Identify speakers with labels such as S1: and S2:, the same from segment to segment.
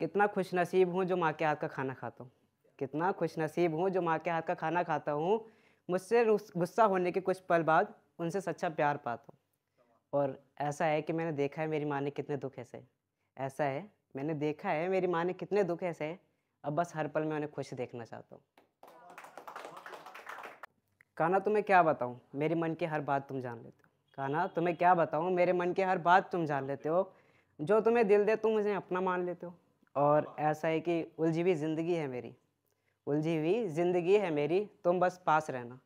S1: कितना खुश नसीब हूँ जो माँ के हाथ का खाना खाता हूँ कितना खुश नसीब हूँ जो माँ के हाथ का खाना खाता हूँ मुझसे गुस्सा होने के कुछ पल बाद उनसे सच्चा प्यार पाता हूँ और ऐसा है कि मैंने देखा है मेरी माँ ने कितने दुख ऐसे ऐसा है मैंने देखा है मेरी माँ ने कितने दुख ऐसे है अब बस हर पल मैं उन्हें खुश देखना चाहता हूँ काना तुम्हें क्या बताऊँ मेरे मन की हर बात तुम जान लेते हो काना तुम्हें क्या बताऊँ मेरे मन की हर बात तुम जान लेते हो जो तुम्हें दिल दे तुम मुझे अपना मान लेते हो और ऐसा है कि उलझी हुई ज़िंदगी है मेरी उलझी हुई ज़िंदगी है मेरी तुम बस पास रहना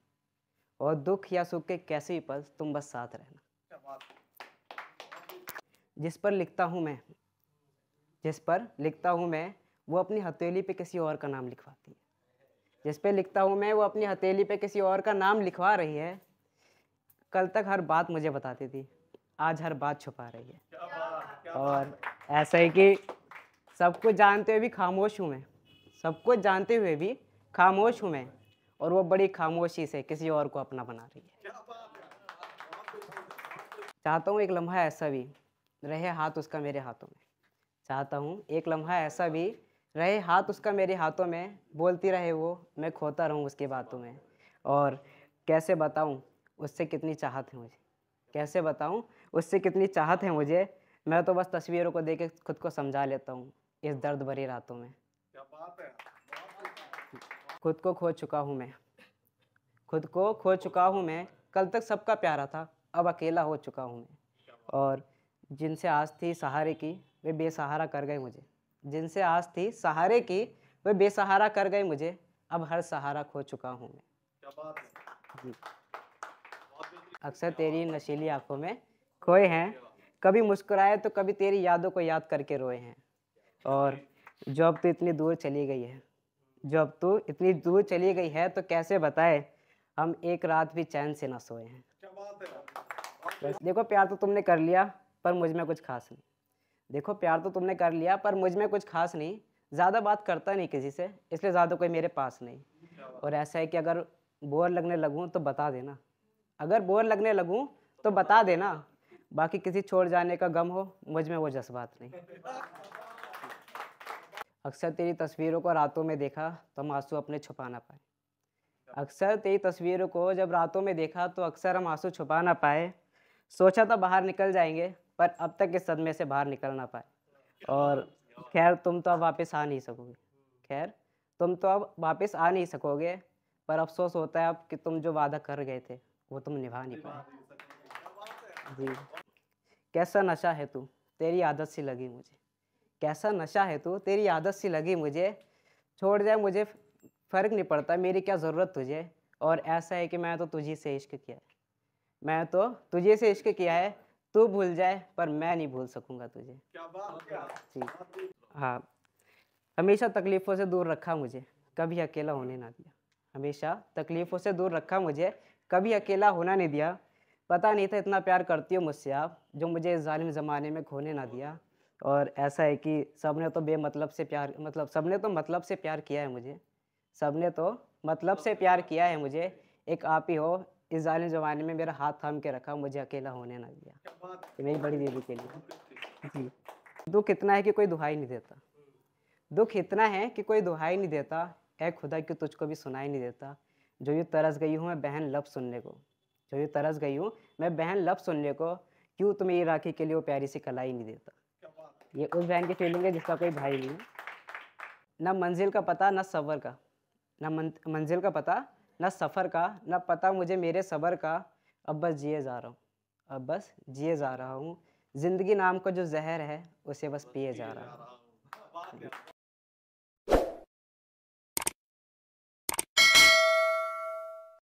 S1: और दुख या सुख के कैसे भी पल तुम बस साथ रहना जिस पर लिखता हूँ मैं जिस पर लिखता हूँ मैं वो अपनी हथेली पे किसी और का नाम लिखवाती है जिस पर लिखता हूँ मैं वो अपनी हथेली पे किसी और का नाम लिखवा रही है कल तक हर बात मुझे बताती थी आज हर बात छुपा रही है और ऐसा ही कि सबको जानते हुए भी खामोश हूँ मैं सबको जानते हुए भी खामोश हूँ मैं और वो बड़ी खामोशी से किसी और को अपना बना रही है चाहता हूँ एक लम्हा ऐसा भी रहे हाथ उसका मेरे हाथों में चाहता हूँ एक लम्हा ऐसा भी रहे हाथ उसका मेरे हाथों में बोलती रहे वो मैं खोता रहूँ उसकी बातों में और कैसे बताऊँ उससे कितनी चाहत है मुझे कैसे बताऊँ उससे कितनी चाहत है मुझे मैं तो बस तस्वीरों को देख के खुद को समझा लेता हूँ इस दर्द भरी रातों में क्या बात है खुद को खो चुका हूँ मैं खुद को खो चुका हूँ मैं कल तक सबका प्यारा था अब अकेला हो चुका हूँ मैं और जिनसे आज थी सहारे की वे बेसहारा कर गए मुझे जिनसे आज थी सहारे की वे बेसहारा कर गए मुझे अब हर सहारा खो चुका हूँ मैं अक्सर तेरी नशीली आंखों में खोए हैं कभी मुस्कुराए तो कभी तेरी यादों को याद करके रोए हैं और जॉब तो इतनी दूर चली गई है जॉब तो इतनी दूर चली गई है तो कैसे बताए हम एक रात भी चैन से ना सोए हैं देखो प्यार तो तुमने कर लिया पर मुझ में कुछ खास नहीं देखो प्यार तो तुमने कर लिया पर मुझ में कुछ खास नहीं ज़्यादा बात करता नहीं किसी से इसलिए ज़्यादा कोई मेरे पास नहीं और ऐसा है कि अगर बोर लगने लगूँ तो बता देना अगर बोर लगने लगूँ तो बता देना बाकी किसी छोड़ जाने का गम हो मुझ में वो जज्बात नहीं अक्सर तेरी तस्वीरों को रातों में देखा तो हम आंसू अपने छुपा ना पाए अक्सर तेरी तस्वीरों को जब रातों में देखा तो अक्सर हम आंसू छुपा ना पाए सोचा तो बाहर निकल जाएंगे पर अब तक इस सदमे से बाहर निकल ना पाए और खैर तुम तो अब वापस आ नहीं सकोगे खैर तुम तो अब वापस आ नहीं सकोगे पर अफसोस होता है अब कि तुम जो वादा कर गए थे वो तुम निभा नहीं पाए जी कैसा नशा है तू तेरी आदत सी लगी मुझे कैसा नशा है तू तेरी आदत सी लगी मुझे छोड़ जाए मुझे फ़र्क नहीं पड़ता मेरी क्या ज़रूरत तुझे और ऐसा है कि मैं तो तुझे से इश्क किया है मैं तो तुझे से इश्क किया है तू भूल जाए पर मैं नहीं भूल सकूँगा तुझे क्या बात जी हाँ हमेशा तकलीफ़ों से दूर रखा मुझे कभी अकेला होने ना दिया हमेशा तकलीफ़ों से दूर रखा मुझे कभी अकेला होना नहीं दिया पता नहीं था इतना प्यार करती हो मुझसे आप जो मुझे इस जालिम ज़माने में खोने ना दिया और ऐसा है कि सब ने तो बेमतलब से प्यार मतलब सब ने तो मतलब से प्यार किया है मुझे सब ने तो मतलब से प्यार किया है मुझे एक आप ही हो इस जालिम ज़माने में मेरा हाथ थाम के रखा मुझे अकेला होने ना दिया मेरी बड़ी दीदी के लिए जी दुख इतना है कि कोई दुहाई नहीं देता दुख इतना है कि कोई दुहाई नहीं देता है खुदा कि तुझको भी सुनाई नहीं देता जो यूँ तरस गई हूँ मैं बहन लब सुनने को जो यूँ तरस गई हूँ मैं बहन लब सुनने को क्यों तुम्हें ये राखी के लिए वो प्यारी सी कलाई नहीं देता ये उस बहन की फीलिंग है जिसका कोई भाई नहीं ना मंजिल का पता ना सबर का ना मंजिल का पता ना सफ़र का ना पता मुझे मेरे सबर का अब बस जिए जा रहा हूँ अब बस जिए जा रहा हूँ ज़िंदगी नाम का जो जहर है उसे बस पिए जा रहा हूँ